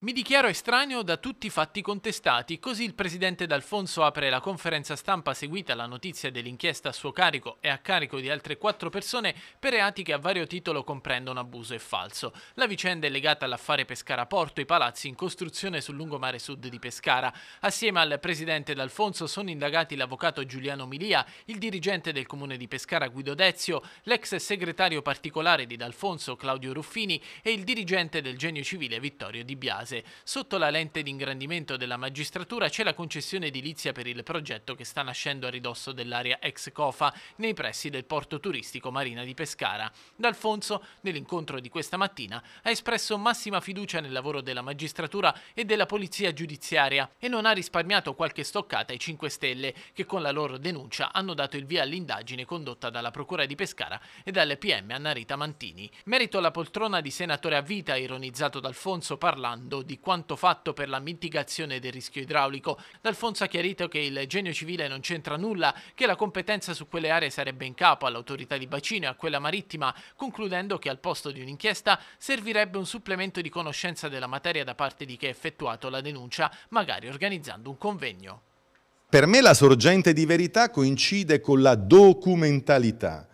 Mi dichiaro estraneo da tutti i fatti contestati, così il presidente D'Alfonso apre la conferenza stampa seguita alla notizia dell'inchiesta a suo carico e a carico di altre quattro persone per reati che a vario titolo comprendono abuso e falso. La vicenda è legata all'affare Pescara Porto e i palazzi in costruzione sul lungomare sud di Pescara. Assieme al presidente D'Alfonso sono indagati l'avvocato Giuliano Milia, il dirigente del comune di Pescara Guido Dezio, l'ex segretario particolare di D'Alfonso Claudio Ruffini e il dirigente del genio civile Vittorio Di Biasi fase. Sotto la lente di ingrandimento della magistratura c'è la concessione edilizia per il progetto che sta nascendo a ridosso dell'area ex Cofa, nei pressi del porto turistico Marina di Pescara. D'Alfonso, nell'incontro di questa mattina, ha espresso massima fiducia nel lavoro della magistratura e della polizia giudiziaria e non ha risparmiato qualche stoccata ai 5 Stelle, che con la loro denuncia hanno dato il via all'indagine condotta dalla Procura di Pescara e dal PM Annarita Mantini. Merito alla poltrona di senatore a vita, ironizzato D'Alfonso parlando parlando di quanto fatto per la mitigazione del rischio idraulico. D'Alfonso ha chiarito che il genio civile non c'entra nulla, che la competenza su quelle aree sarebbe in capo all'autorità di bacino e a quella marittima, concludendo che al posto di un'inchiesta servirebbe un supplemento di conoscenza della materia da parte di chi ha effettuato la denuncia, magari organizzando un convegno. Per me la sorgente di verità coincide con la documentalità,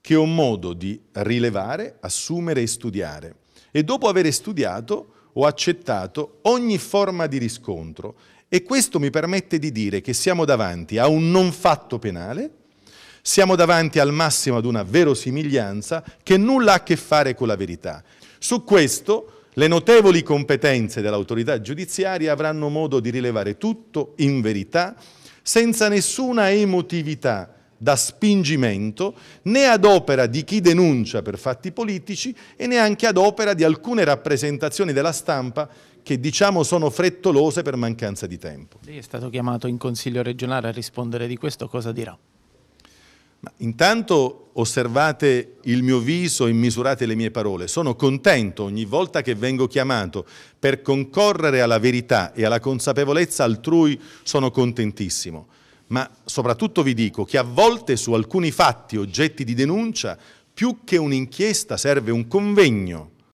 che ho modo di rilevare, assumere e studiare. E dopo aver studiato ho accettato ogni forma di riscontro e questo mi permette di dire che siamo davanti a un non fatto penale, siamo davanti al massimo ad una verosimiglianza che nulla ha a che fare con la verità. Su questo le notevoli competenze dell'autorità giudiziaria avranno modo di rilevare tutto in verità, senza nessuna emotività da spingimento, né ad opera di chi denuncia per fatti politici e neanche ad opera di alcune rappresentazioni della stampa che diciamo sono frettolose per mancanza di tempo. Lei è stato chiamato in Consiglio regionale a rispondere di questo, cosa dirà? Ma intanto osservate il mio viso e misurate le mie parole. Sono contento ogni volta che vengo chiamato per concorrere alla verità e alla consapevolezza altrui, sono contentissimo ma soprattutto vi dico che a volte su alcuni fatti oggetti di denuncia più che un'inchiesta serve un convegno